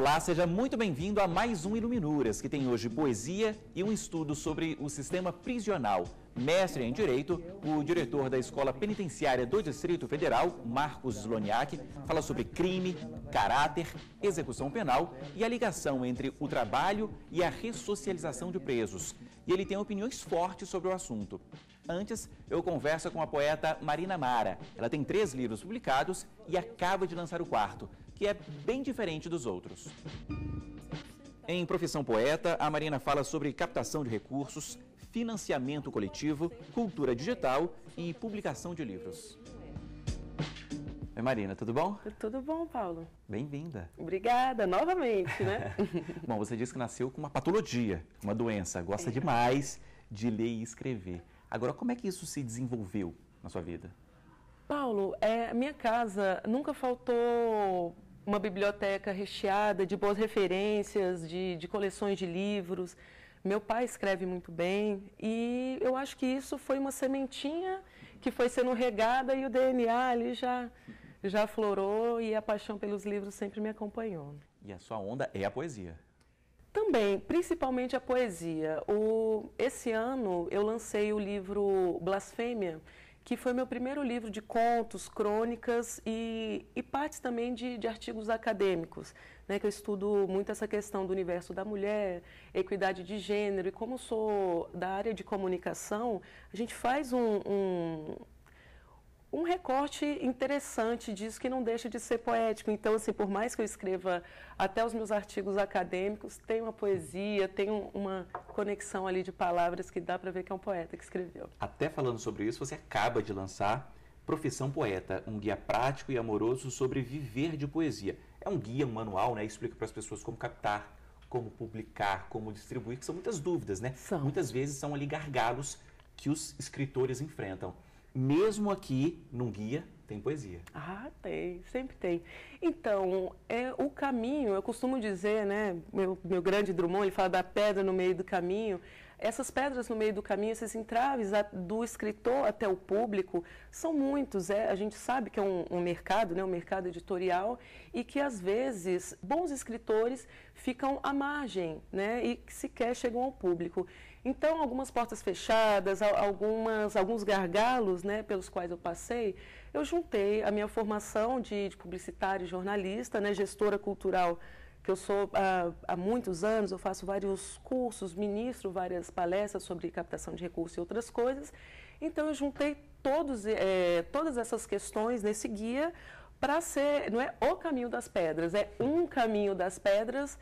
Olá, seja muito bem-vindo a mais um Iluminuras, que tem hoje poesia e um estudo sobre o sistema prisional. Mestre em Direito, o diretor da Escola Penitenciária do Distrito Federal, Marcos Zloniak, fala sobre crime, caráter, execução penal e a ligação entre o trabalho e a ressocialização de presos. E ele tem opiniões fortes sobre o assunto. Antes, eu converso com a poeta Marina Mara. Ela tem três livros publicados e acaba de lançar o quarto que é bem diferente dos outros. Em Profissão Poeta, a Marina fala sobre captação de recursos, financiamento coletivo, cultura digital e publicação de livros. Oi, Marina, tudo bom? Tudo bom, Paulo. Bem-vinda. Obrigada, novamente, né? bom, você disse que nasceu com uma patologia, uma doença. Gosta demais de ler e escrever. Agora, como é que isso se desenvolveu na sua vida? Paulo, é, minha casa nunca faltou uma biblioteca recheada de boas referências, de, de coleções de livros. Meu pai escreve muito bem e eu acho que isso foi uma sementinha que foi sendo regada e o DNA ali já, já florou e a paixão pelos livros sempre me acompanhou. E a sua onda é a poesia? Também, principalmente a poesia. O, esse ano eu lancei o livro Blasfêmia, que foi meu primeiro livro de contos, crônicas e, e partes também de, de artigos acadêmicos, né, que eu estudo muito essa questão do universo da mulher, equidade de gênero, e como sou da área de comunicação, a gente faz um, um um recorte interessante disso que não deixa de ser poético. Então, assim, por mais que eu escreva até os meus artigos acadêmicos, tem uma poesia, tem uma conexão ali de palavras que dá para ver que é um poeta que escreveu. Até falando sobre isso, você acaba de lançar Profissão Poeta, um guia prático e amoroso sobre viver de poesia. É um guia, um manual, né? Explica para as pessoas como captar, como publicar, como distribuir, que são muitas dúvidas, né? São. Muitas vezes são ali gargalos que os escritores enfrentam. Mesmo aqui, num guia, tem poesia. Ah, tem, sempre tem. Então, é o caminho, eu costumo dizer, né, meu, meu grande Drummond, ele fala da pedra no meio do caminho. Essas pedras no meio do caminho, esses entraves a, do escritor até o público, são muitos. É, a gente sabe que é um, um mercado, né, um mercado editorial, e que às vezes bons escritores ficam à margem né, e sequer chegam ao público. Então, algumas portas fechadas, algumas, alguns gargalos né, pelos quais eu passei, eu juntei a minha formação de, de publicitária e jornalista, né, gestora cultural, que eu sou há, há muitos anos, eu faço vários cursos, ministro várias palestras sobre captação de recursos e outras coisas. Então, eu juntei todos, é, todas essas questões nesse guia para ser, não é o caminho das pedras, é um caminho das pedras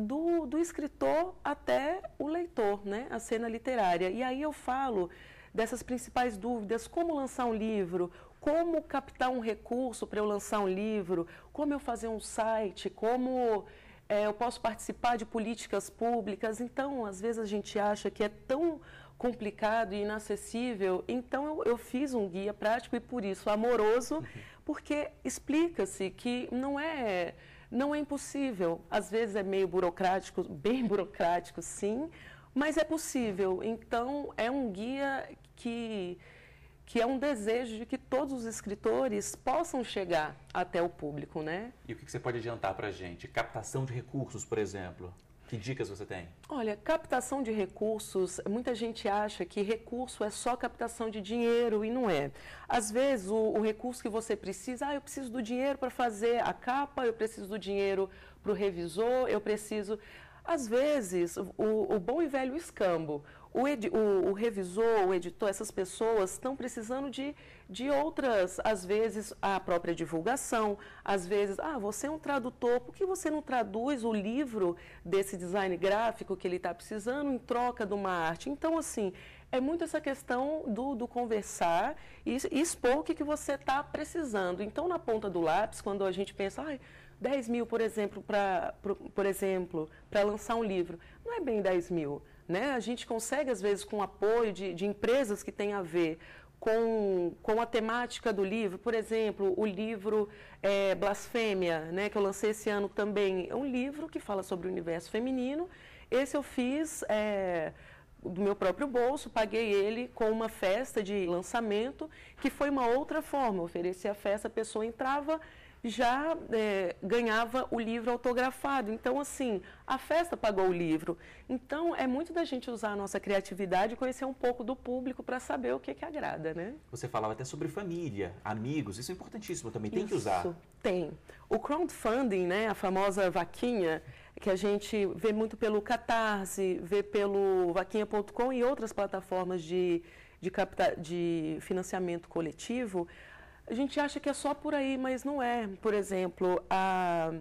do, do escritor até o leitor, né? a cena literária. E aí eu falo dessas principais dúvidas, como lançar um livro, como captar um recurso para eu lançar um livro, como eu fazer um site, como é, eu posso participar de políticas públicas. Então, às vezes a gente acha que é tão complicado e inacessível, então eu, eu fiz um guia prático e por isso amoroso, uhum. porque explica-se que não é não é impossível, às vezes é meio burocrático, bem burocrático, sim, mas é possível. Então, é um guia que, que é um desejo de que todos os escritores possam chegar até o público, né? E o que você pode adiantar para a gente? Captação de recursos, por exemplo? Que dicas você tem? Olha, captação de recursos, muita gente acha que recurso é só captação de dinheiro e não é. Às vezes o, o recurso que você precisa, ah, eu preciso do dinheiro para fazer a capa, eu preciso do dinheiro para o revisor, eu preciso. Às vezes, o, o bom e velho escambo, o, edi, o, o, revisor, o editor, essas pessoas estão precisando de, de outras, às vezes, a própria divulgação, às vezes, ah, você é um tradutor, por que você não traduz o livro desse design gráfico que ele está precisando em troca de uma arte? Então, assim, é muito essa questão do, do conversar e, e expor o que, que você está precisando. Então, na ponta do lápis, quando a gente pensa, ai. Ah, 10 mil, por exemplo, para por exemplo, lançar um livro, não é bem 10 mil. Né? A gente consegue, às vezes, com o apoio de, de empresas que têm a ver com, com a temática do livro, por exemplo, o livro é, Blasfêmia, né, que eu lancei esse ano também, é um livro que fala sobre o universo feminino. Esse eu fiz é, do meu próprio bolso, paguei ele com uma festa de lançamento, que foi uma outra forma. oferecer a festa, a pessoa entrava já é, ganhava o livro autografado. Então, assim, a festa pagou o livro. Então, é muito da gente usar a nossa criatividade e conhecer um pouco do público para saber o que, que agrada, né? Você falava até sobre família, amigos, isso é importantíssimo também, tem isso, que usar. Tem. O crowdfunding, né, a famosa vaquinha, que a gente vê muito pelo Catarse, vê pelo vaquinha.com e outras plataformas de, de, capta, de financiamento coletivo, a gente acha que é só por aí, mas não é. Por exemplo, a,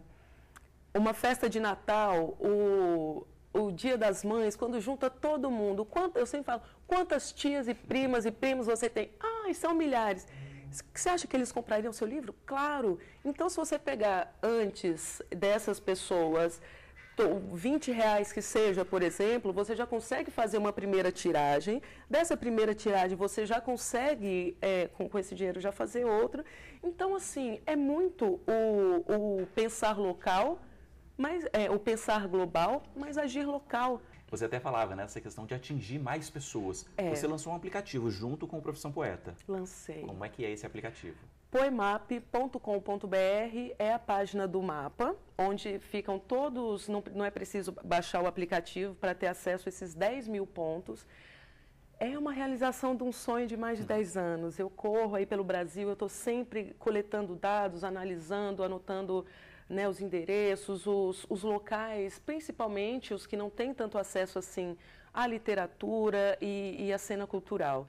uma festa de Natal, o, o Dia das Mães, quando junta todo mundo, eu sempre falo, quantas tias e primas e primos você tem? Ah, são milhares. Você acha que eles comprariam seu livro? Claro. Então, se você pegar antes dessas pessoas 20 reais que seja, por exemplo, você já consegue fazer uma primeira tiragem. Dessa primeira tiragem, você já consegue, é, com, com, esse dinheiro, já fazer outra. Então, assim, é muito o, o pensar local, mas é, o pensar global, mas agir local. Você até falava nessa né, questão de atingir mais pessoas. É. Você lançou um aplicativo junto com o Profissão Poeta. Lancei. Como é que é esse aplicativo? Poemap.com.br é a página do mapa, onde ficam todos, não, não é preciso baixar o aplicativo para ter acesso a esses 10 mil pontos. É uma realização de um sonho de mais de 10 uhum. anos. Eu corro aí pelo Brasil, eu estou sempre coletando dados, analisando, anotando né, os endereços, os, os locais, principalmente os que não têm tanto acesso assim à literatura e, e à cena cultural.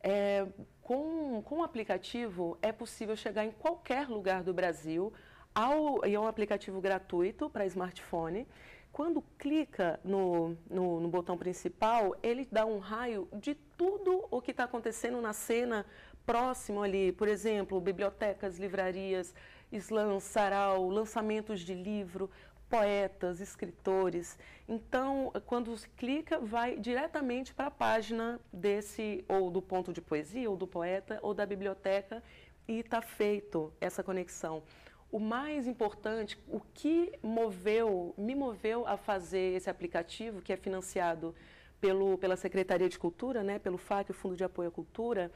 É, com, com o aplicativo é possível chegar em qualquer lugar do Brasil, ao, e é um aplicativo gratuito para smartphone. Quando clica no, no, no botão principal, ele dá um raio de tudo o que está acontecendo na cena próximo ali, por exemplo, bibliotecas, livrarias, slams, sarau, lançamentos de livro, poetas, escritores. Então, quando se clica, vai diretamente para a página desse, ou do ponto de poesia, ou do poeta, ou da biblioteca, e está feito essa conexão. O mais importante, o que moveu, me moveu a fazer esse aplicativo, que é financiado pelo, pela Secretaria de Cultura, né, pelo FAC, o Fundo de Apoio à Cultura,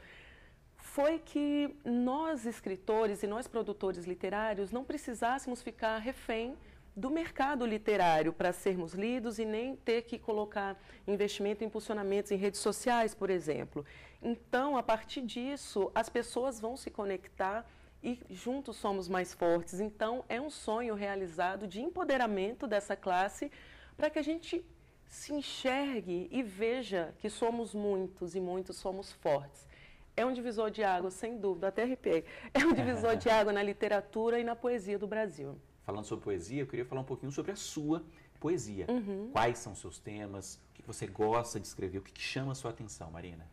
foi que nós escritores e nós produtores literários não precisássemos ficar refém do mercado literário para sermos lidos e nem ter que colocar investimento em impulsionamentos em redes sociais, por exemplo. Então, a partir disso, as pessoas vão se conectar e juntos somos mais fortes. Então, é um sonho realizado de empoderamento dessa classe para que a gente se enxergue e veja que somos muitos e muitos somos fortes. É um divisor de água, sem dúvida, até arrepiei. É um divisor de água na literatura e na poesia do Brasil falando sobre poesia, eu queria falar um pouquinho sobre a sua poesia. Uhum. Quais são seus temas? O que você gosta de escrever? O que chama a sua atenção, Marina?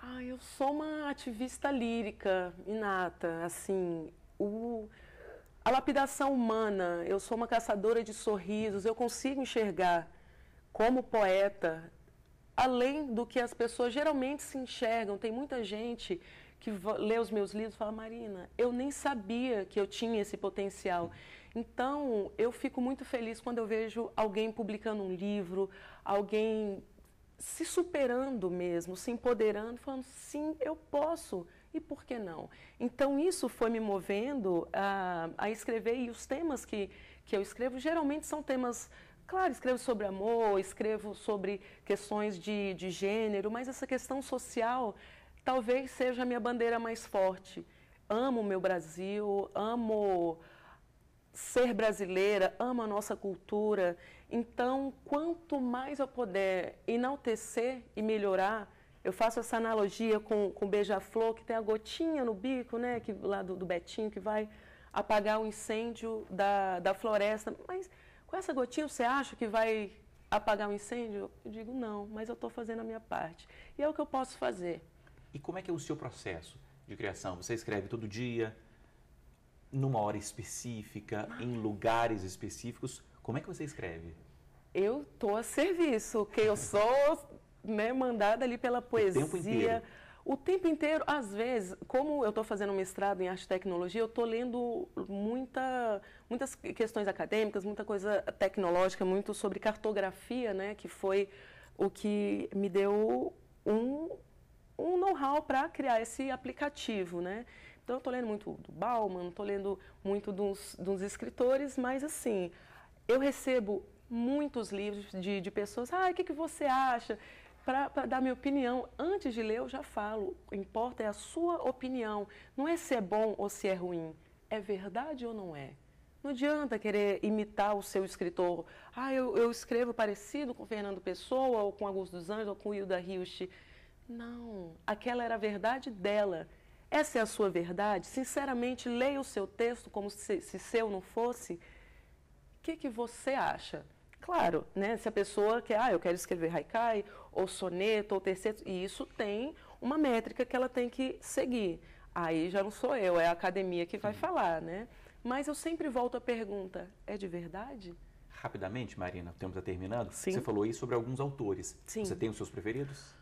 Ah, eu sou uma ativista lírica inata, assim, o a lapidação humana, eu sou uma caçadora de sorrisos, eu consigo enxergar como poeta além do que as pessoas geralmente se enxergam. Tem muita gente que lê os meus livros e fala: Marina, eu nem sabia que eu tinha esse potencial. Uhum. Então, eu fico muito feliz quando eu vejo alguém publicando um livro, alguém se superando mesmo, se empoderando, falando sim, eu posso e por que não? Então, isso foi me movendo a, a escrever e os temas que, que eu escrevo geralmente são temas. Claro, escrevo sobre amor, escrevo sobre questões de, de gênero, mas essa questão social talvez seja a minha bandeira mais forte. Amo o meu Brasil, amo ser brasileira, ama a nossa cultura. Então, quanto mais eu puder enaltecer e melhorar, eu faço essa analogia com o beija-flor, que tem a gotinha no bico, né, que, lá do, do Betinho, que vai apagar o incêndio da, da floresta. Mas com essa gotinha você acha que vai apagar o incêndio? Eu digo, não, mas eu estou fazendo a minha parte. E é o que eu posso fazer. E como é que é o seu processo de criação? Você escreve todo dia? numa hora específica, em lugares específicos? Como é que você escreve? Eu tô a serviço, que eu sou né, mandada ali pela poesia. O tempo inteiro. O tempo inteiro, às vezes, como eu estou fazendo um mestrado em arte e tecnologia, eu estou lendo muita, muitas questões acadêmicas, muita coisa tecnológica, muito sobre cartografia, né, que foi o que me deu um, um know-how para criar esse aplicativo, né? Então eu tô lendo muito do Bauman, tô lendo muito dos, dos escritores, mas assim, eu recebo muitos livros de, de pessoas, ah, o que, que você acha? Para dar minha opinião, antes de ler eu já falo, o que importa é a sua opinião, não é se é bom ou se é ruim, é verdade ou não é. Não adianta querer imitar o seu escritor. Ah, eu, eu escrevo parecido com Fernando Pessoa, ou com Augusto dos Anjos, ou com Hilda Hilst. Não, aquela era a verdade dela. Essa é a sua verdade? Sinceramente, leia o seu texto como se, se seu não fosse. O que, que você acha? Claro, né? se a pessoa quer, ah, eu quero escrever haikai, ou soneto, ou terceiro, e isso tem uma métrica que ela tem que seguir. Aí já não sou eu, é a academia que vai Sim. Uhum. falar, né? Mas eu sempre volto à pergunta, é de verdade? Rapidamente, Marina, o tempo está terminando. Sim. Você falou aí sobre alguns autores. Sim. Você tem os seus preferidos?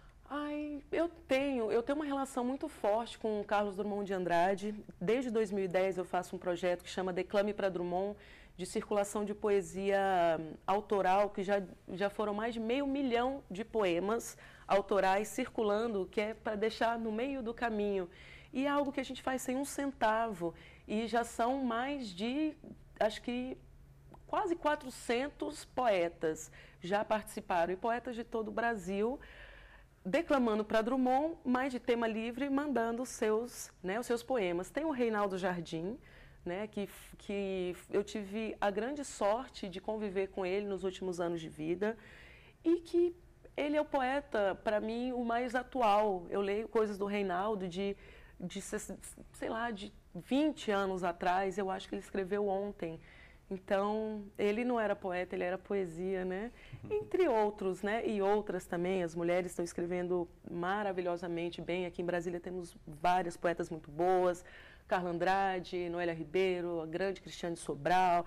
eu tenho, eu tenho uma relação muito forte com o Carlos Drummond de Andrade. Desde 2010 eu faço um projeto que chama Declame para Drummond, de circulação de poesia hum, autoral, que já, já foram mais de meio milhão de poemas autorais circulando, que é para deixar no meio do caminho. E é algo que a gente faz sem um centavo. E já são mais de, acho que quase 400 poetas já participaram, e poetas de todo o Brasil declamando para Drummond, mas de tema livre, mandando os seus, né, os seus poemas. Tem o Reinaldo Jardim, né, que, que eu tive a grande sorte de conviver com ele nos últimos anos de vida e que ele é o poeta, para mim, o mais atual. Eu leio coisas do Reinaldo de, de, sei lá, de 20 anos atrás, eu acho que ele escreveu ontem. Então, ele não era poeta, ele era poesia, né? Entre outros, né? E outras também, as mulheres estão escrevendo maravilhosamente bem. Aqui em Brasília temos várias poetas muito boas, Carla Andrade, Noélia Ribeiro, a grande Cristiane Sobral,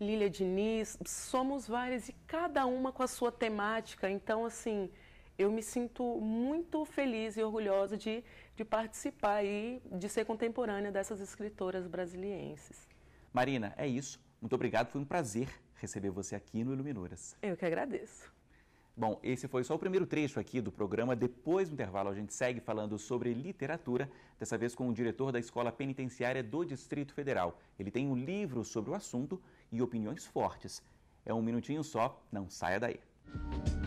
Lília Diniz, somos várias e cada uma com a sua temática. Então, assim, eu me sinto muito feliz e orgulhosa de, de participar e de ser contemporânea dessas escritoras brasilienses. Marina, é isso. Muito obrigado, foi um prazer receber você aqui no Iluminuras. Eu que agradeço. Bom, esse foi só o primeiro trecho aqui do programa. Depois do intervalo, a gente segue falando sobre literatura, dessa vez com o diretor da Escola Penitenciária do Distrito Federal. Ele tem um livro sobre o assunto e opiniões fortes. É um minutinho só, não saia daí. Música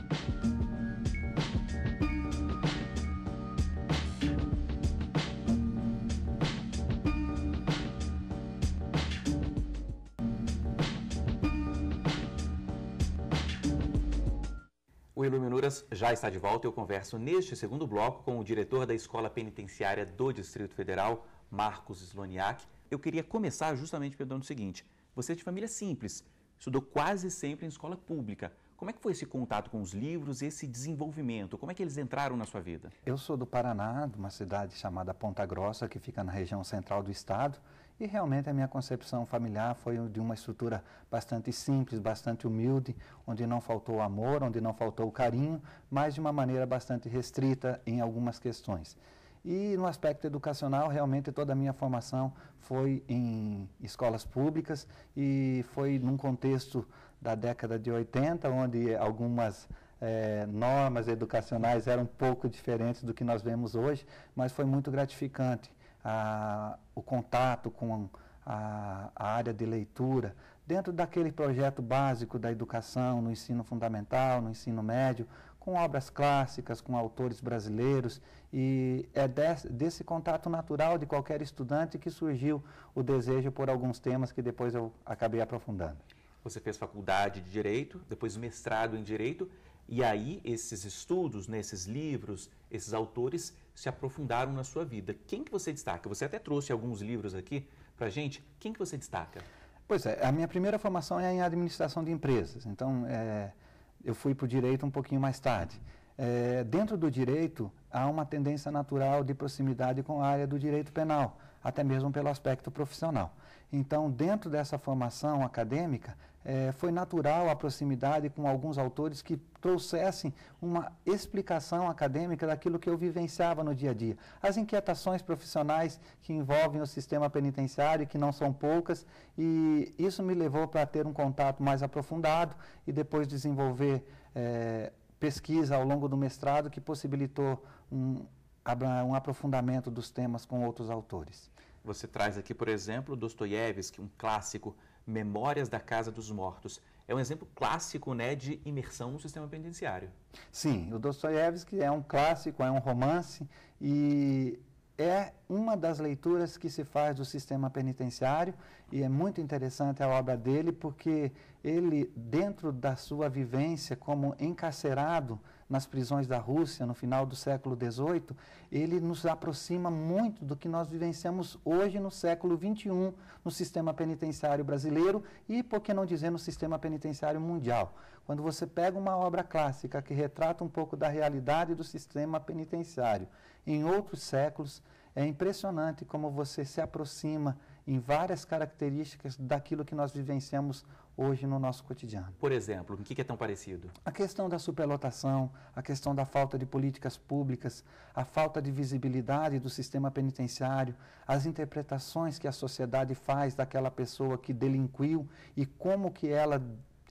O Iluminuras já está de volta. e Eu converso neste segundo bloco com o diretor da Escola Penitenciária do Distrito Federal, Marcos Sloniak. Eu queria começar justamente perguntando o seguinte: você é de família simples, estudou quase sempre em escola pública. Como é que foi esse contato com os livros, esse desenvolvimento? Como é que eles entraram na sua vida? Eu sou do Paraná, de uma cidade chamada Ponta Grossa, que fica na região central do estado. E realmente a minha concepção familiar foi de uma estrutura bastante simples, bastante humilde, onde não faltou amor, onde não faltou carinho, mas de uma maneira bastante restrita em algumas questões. E no aspecto educacional, realmente toda a minha formação foi em escolas públicas e foi num contexto da década de 80, onde algumas eh, normas educacionais eram um pouco diferentes do que nós vemos hoje, mas foi muito gratificante o contato com a, a área de leitura, dentro daquele projeto básico da educação, no ensino fundamental, no ensino médio, com obras clássicas, com autores brasileiros, e é desse, desse, contato natural de qualquer estudante que surgiu o desejo por alguns temas que depois eu acabei aprofundando. Você fez faculdade de Direito, depois mestrado em Direito, e aí esses estudos, nesses né, livros, esses autores, se aprofundaram na sua vida. Quem que você destaca? Você até trouxe alguns livros aqui para gente. Quem que você destaca? Pois é, a minha primeira formação é em administração de empresas. Então, é, eu fui para o direito um pouquinho mais tarde. É, dentro do direito, há uma tendência natural de proximidade com a área do direito penal, até mesmo pelo aspecto profissional. Então, dentro dessa formação acadêmica, é, foi natural a proximidade com alguns autores que trouxessem uma explicação acadêmica daquilo que eu vivenciava no dia a dia. As inquietações profissionais que envolvem o sistema penitenciário, que não são poucas, e isso me levou para ter um contato mais aprofundado e depois desenvolver é, pesquisa ao longo do mestrado que possibilitou um, um aprofundamento dos temas com outros autores. Você traz aqui, por exemplo, Dostoiévski, um clássico Memórias da Casa dos Mortos. É um exemplo clássico né, de imersão no sistema penitenciário. Sim, o Dostoiévski é um clássico, é um romance e é uma das leituras que se faz do sistema penitenciário e é muito interessante a obra dele porque ele, dentro da sua vivência como encarcerado, nas prisões da Rússia no final do século XVIII, ele nos aproxima muito do que nós vivenciamos hoje no século XXI, no sistema penitenciário brasileiro e, por que não dizer, no sistema penitenciário mundial. Quando você pega uma obra clássica que retrata um pouco da realidade do sistema penitenciário em outros séculos, é impressionante como você se aproxima em várias características daquilo que nós vivenciamos hoje hoje no nosso cotidiano. Por exemplo, o que é tão parecido? A questão da superlotação, a questão da falta de políticas públicas, a falta de visibilidade do sistema penitenciário, as interpretações que a sociedade faz daquela pessoa que delinquiu e como que ela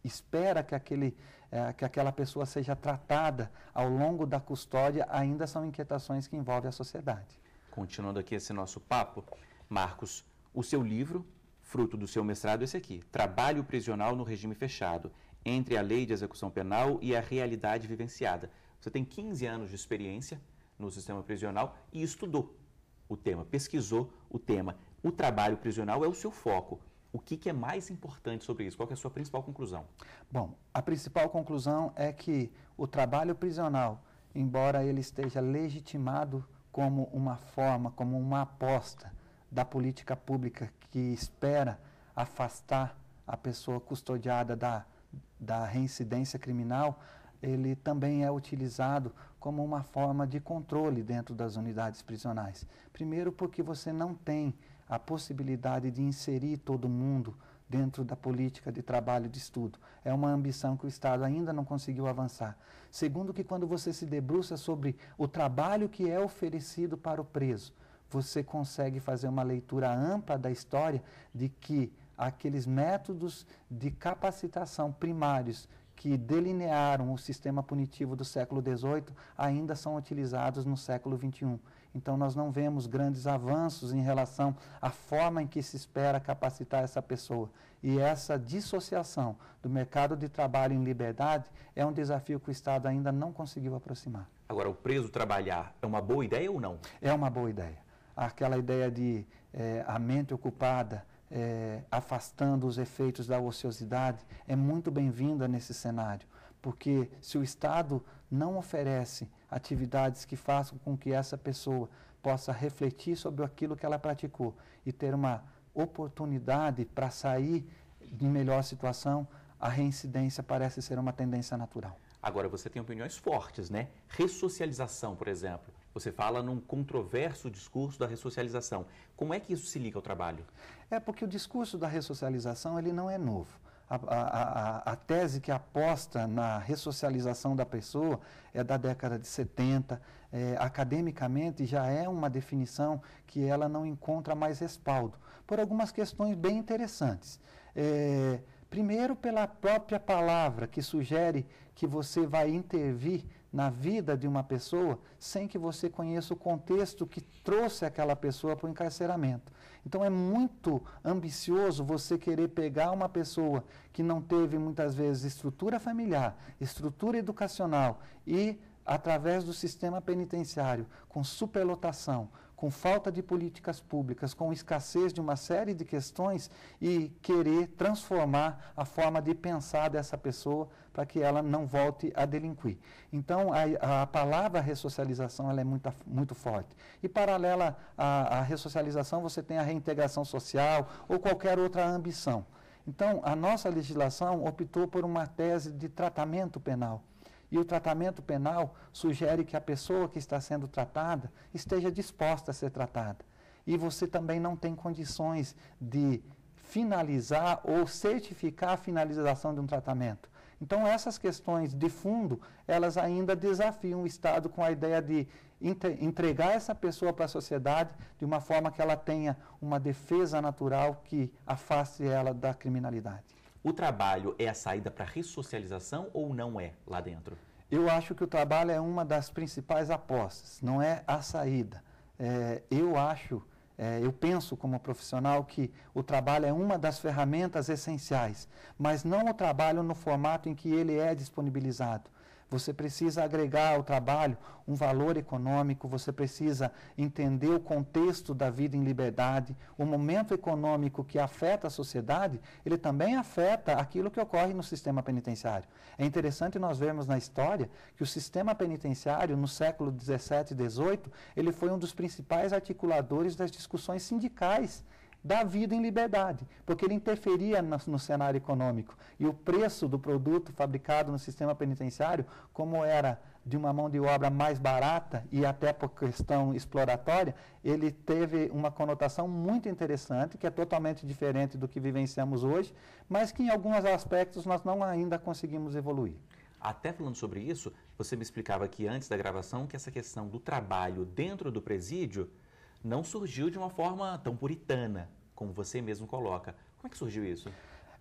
espera que, aquele, eh, que aquela pessoa seja tratada ao longo da custódia, ainda são inquietações que envolvem a sociedade. Continuando aqui esse nosso papo, Marcos, o seu livro fruto do seu mestrado, esse aqui: Trabalho Prisional no Regime Fechado, entre a Lei de Execução Penal e a Realidade Vivenciada. Você tem 15 anos de experiência no sistema prisional e estudou o tema, pesquisou o tema. O trabalho prisional é o seu foco. O que, que é mais importante sobre isso? Qual é a sua principal conclusão? Bom, a principal conclusão é que o trabalho prisional, embora ele esteja legitimado como uma forma, como uma aposta da política pública que espera afastar a pessoa custodiada da, da reincidência criminal, ele também é utilizado como uma forma de controle dentro das unidades prisionais. Primeiro, porque você não tem a possibilidade de inserir todo mundo dentro da política de trabalho de estudo. É uma ambição que o Estado ainda não conseguiu avançar. Segundo, que quando você se debruça sobre o trabalho que é oferecido para o preso, você consegue fazer uma leitura ampla da história de que aqueles métodos de capacitação primários que delinearam o sistema punitivo do século XVIII ainda são utilizados no século XXI. Então, nós não vemos grandes avanços em relação à forma em que se espera capacitar essa pessoa. E essa dissociação do mercado de trabalho em liberdade é um desafio que o Estado ainda não conseguiu aproximar. Agora, o preso trabalhar é uma boa ideia ou não? É uma boa ideia aquela ideia de é, a mente ocupada, é, afastando os efeitos da ociosidade, é muito bem-vinda nesse cenário, porque se o Estado não oferece atividades que façam com que essa pessoa possa refletir sobre aquilo que ela praticou e ter uma oportunidade para sair de melhor situação, a reincidência parece ser uma tendência natural. Agora, você tem opiniões fortes, né? Ressocialização, por exemplo. Você fala num controverso discurso da ressocialização. Como é que isso se liga ao trabalho? É porque o discurso da ressocialização ele não é novo. A, a, a, a, tese que aposta na ressocialização da pessoa é da década de 70. É, academicamente já é uma definição que ela não encontra mais respaldo, por algumas questões bem interessantes. É, primeiro, pela própria palavra que sugere que você vai intervir na vida de uma pessoa sem que você conheça o contexto que trouxe aquela pessoa para o encarceramento. Então é muito ambicioso você querer pegar uma pessoa que não teve muitas vezes estrutura familiar, estrutura educacional e através do sistema penitenciário, com superlotação, com falta de políticas públicas, com escassez de uma série de questões e querer transformar a forma de pensar dessa pessoa para que ela não volte a delinquir. Então, a, a palavra ressocialização ela é muito, muito forte. E paralela à, à ressocialização, você tem a reintegração social ou qualquer outra ambição. Então, a nossa legislação optou por uma tese de tratamento penal e o tratamento penal sugere que a pessoa que está sendo tratada esteja disposta a ser tratada. E você também não tem condições de finalizar ou certificar a finalização de um tratamento. Então, essas questões de fundo, elas ainda desafiam o Estado com a ideia de entregar essa pessoa para a sociedade de uma forma que ela tenha uma defesa natural que afaste ela da criminalidade. O trabalho é a saída para a ressocialização ou não é lá dentro? Eu acho que o trabalho é uma das principais apostas, não é a saída. É, eu acho, é, eu penso como profissional que o trabalho é uma das ferramentas essenciais, mas não o trabalho no formato em que ele é disponibilizado. Você precisa agregar ao trabalho um valor econômico, você precisa entender o contexto da vida em liberdade. O momento econômico que afeta a sociedade, ele também afeta aquilo que ocorre no sistema penitenciário. É interessante nós vermos na história que o sistema penitenciário, no século XVII e XVIII, ele foi um dos principais articuladores das discussões sindicais da vida em liberdade, porque ele interferia no, no, cenário econômico. E o preço do produto fabricado no sistema penitenciário, como era de uma mão de obra mais barata e até por questão exploratória, ele teve uma conotação muito interessante, que é totalmente diferente do que vivenciamos hoje, mas que em alguns aspectos nós não ainda conseguimos evoluir. Até falando sobre isso, você me explicava aqui antes da gravação que essa questão do trabalho dentro do presídio não surgiu de uma forma tão puritana, como você mesmo coloca. Como é que surgiu isso?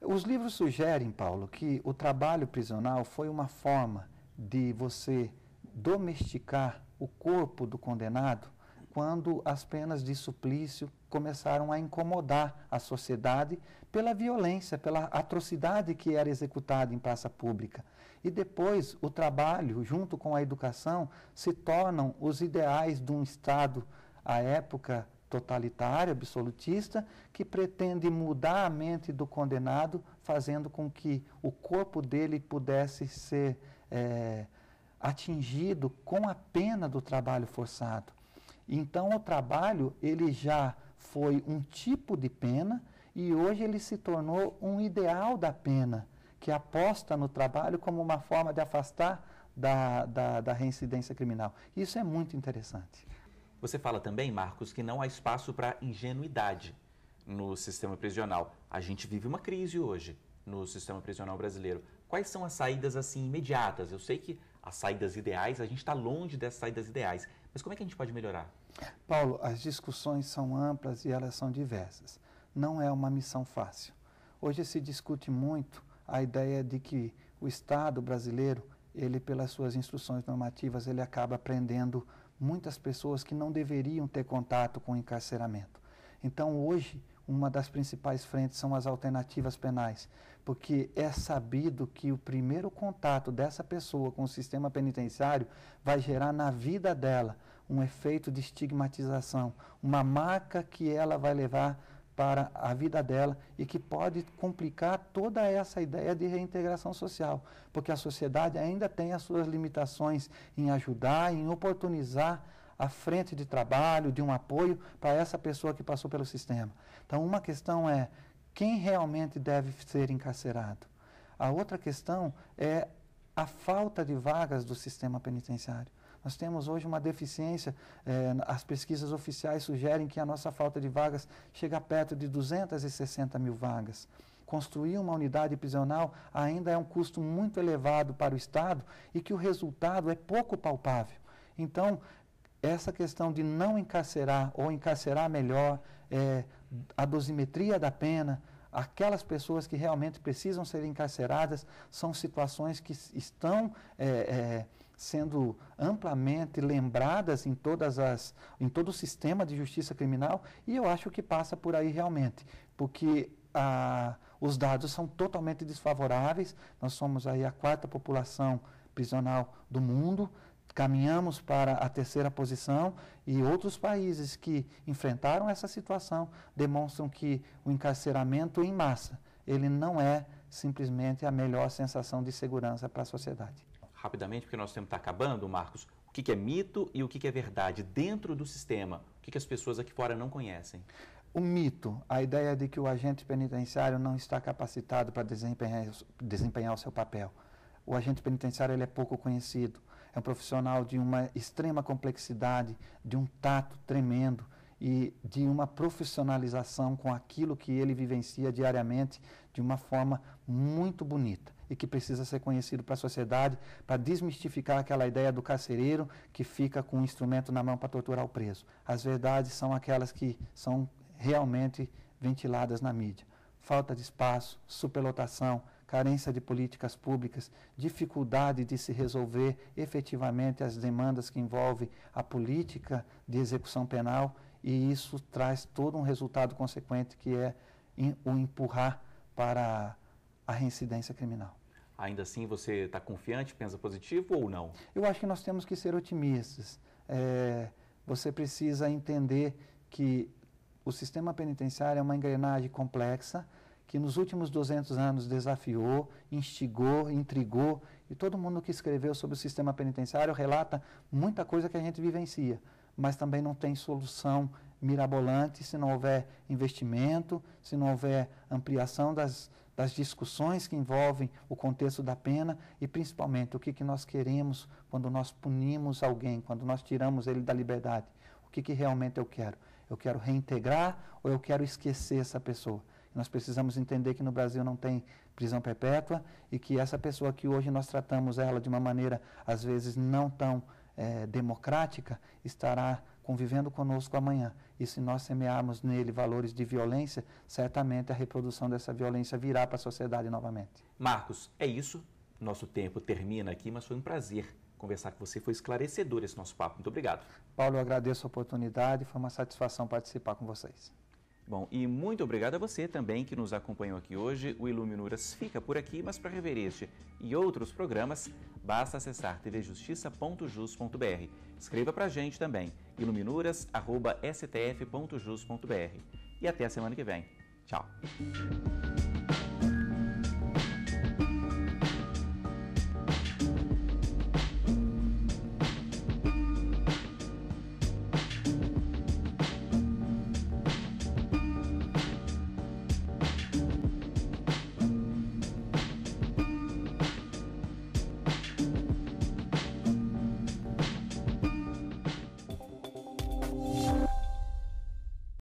Os livros sugerem, Paulo, que o trabalho prisional foi uma forma de você domesticar o corpo do condenado quando as penas de suplício começaram a incomodar a sociedade pela violência, pela atrocidade que era executada em praça pública. E depois, o trabalho, junto com a educação, se tornam os ideais de um Estado a época totalitária, absolutista, que pretende mudar a mente do condenado, fazendo com que o corpo dele pudesse ser é, atingido com a pena do trabalho forçado. Então, o trabalho ele já foi um tipo de pena e hoje ele se tornou um ideal da pena, que aposta no trabalho como uma forma de afastar da, da, da reincidência criminal. Isso é muito interessante. Você fala também, Marcos, que não há espaço para ingenuidade no sistema prisional. A gente vive uma crise hoje no sistema prisional brasileiro. Quais são as saídas assim imediatas? Eu sei que as saídas ideais, a gente está longe dessas saídas ideais, mas como é que a gente pode melhorar? Paulo, as discussões são amplas e elas são diversas. Não é uma missão fácil. Hoje se discute muito a ideia de que o Estado brasileiro, ele pelas suas instruções normativas, ele acaba prendendo muitas pessoas que não deveriam ter contato com o encarceramento. Então, hoje, uma das principais frentes são as alternativas penais, porque é sabido que o primeiro contato dessa pessoa com o sistema penitenciário vai gerar na vida dela um efeito de estigmatização, uma marca que ela vai levar para a vida dela e que pode complicar toda essa ideia de reintegração social, porque a sociedade ainda tem as suas limitações em ajudar, em oportunizar a frente de trabalho, de um apoio para essa pessoa que passou pelo sistema. Então, uma questão é quem realmente deve ser encarcerado. A outra questão é a falta de vagas do sistema penitenciário. Nós temos hoje uma deficiência, é, as pesquisas oficiais sugerem que a nossa falta de vagas chega perto de 260 mil vagas. Construir uma unidade prisional ainda é um custo muito elevado para o Estado e que o resultado é pouco palpável. Então, essa questão de não encarcerar ou encarcerar melhor, é, a dosimetria da pena, aquelas pessoas que realmente precisam ser encarceradas são situações que estão é, é, sendo amplamente lembradas em todas as em todo o sistema de justiça criminal e eu acho que passa por aí realmente porque a, ah, os dados são totalmente desfavoráveis nós somos aí a quarta população prisional do mundo caminhamos para a terceira posição e outros países que enfrentaram essa situação demonstram que o encarceramento em massa, ele não é simplesmente a melhor sensação de segurança para a sociedade. Rapidamente, porque nosso tempo está acabando, Marcos, o que é mito e o que é verdade dentro do sistema? O que as pessoas aqui fora não conhecem? O mito, a ideia de que o agente penitenciário não está capacitado para desempenhar, desempenhar o seu papel. O agente penitenciário ele é pouco conhecido é um profissional de uma extrema complexidade, de um tato tremendo e de uma profissionalização com aquilo que ele vivencia diariamente de uma forma muito bonita e que precisa ser conhecido para a sociedade para desmistificar aquela ideia do carcereiro que fica com um instrumento na mão para torturar o preso. As verdades são aquelas que são realmente ventiladas na mídia. Falta de espaço, superlotação, carência de políticas públicas, dificuldade de se resolver efetivamente as demandas que envolvem a política de execução penal, e isso traz todo um resultado consequente que é o empurrar para a reincidência criminal. Ainda assim, você está confiante, pensa positivo ou não? Eu acho que nós temos que ser otimistas. É, você precisa entender que o sistema penitenciário é uma engrenagem complexa, que nos últimos 200 anos desafiou, instigou, intrigou, e todo mundo que escreveu sobre o sistema penitenciário relata muita coisa que a gente vivencia, mas também não tem solução mirabolante se não houver investimento, se não houver ampliação das, das discussões que envolvem o contexto da pena e, principalmente, o que, que nós queremos quando nós punimos alguém, quando nós tiramos ele da liberdade. O que, que realmente eu quero? Eu quero reintegrar ou eu quero esquecer essa pessoa? Nós precisamos entender que no Brasil não tem prisão perpétua e que essa pessoa que hoje nós tratamos ela de uma maneira, às vezes, não tão é, democrática, estará convivendo conosco amanhã. E se nós semearmos nele valores de violência, certamente a reprodução dessa violência virá para a sociedade novamente. Marcos, é isso. Nosso tempo termina aqui, mas foi um prazer conversar com você. Foi esclarecedor esse nosso papo. Muito obrigado. Paulo, eu agradeço a oportunidade. Foi uma satisfação participar com vocês. Bom, e muito obrigado a você também que nos acompanhou aqui hoje. O Iluminuras fica por aqui, mas para rever este e outros programas, basta acessar tvjustiça.jus.br. Escreva para a gente também, iluminuras.stf.jus.br. E até a semana que vem. Tchau!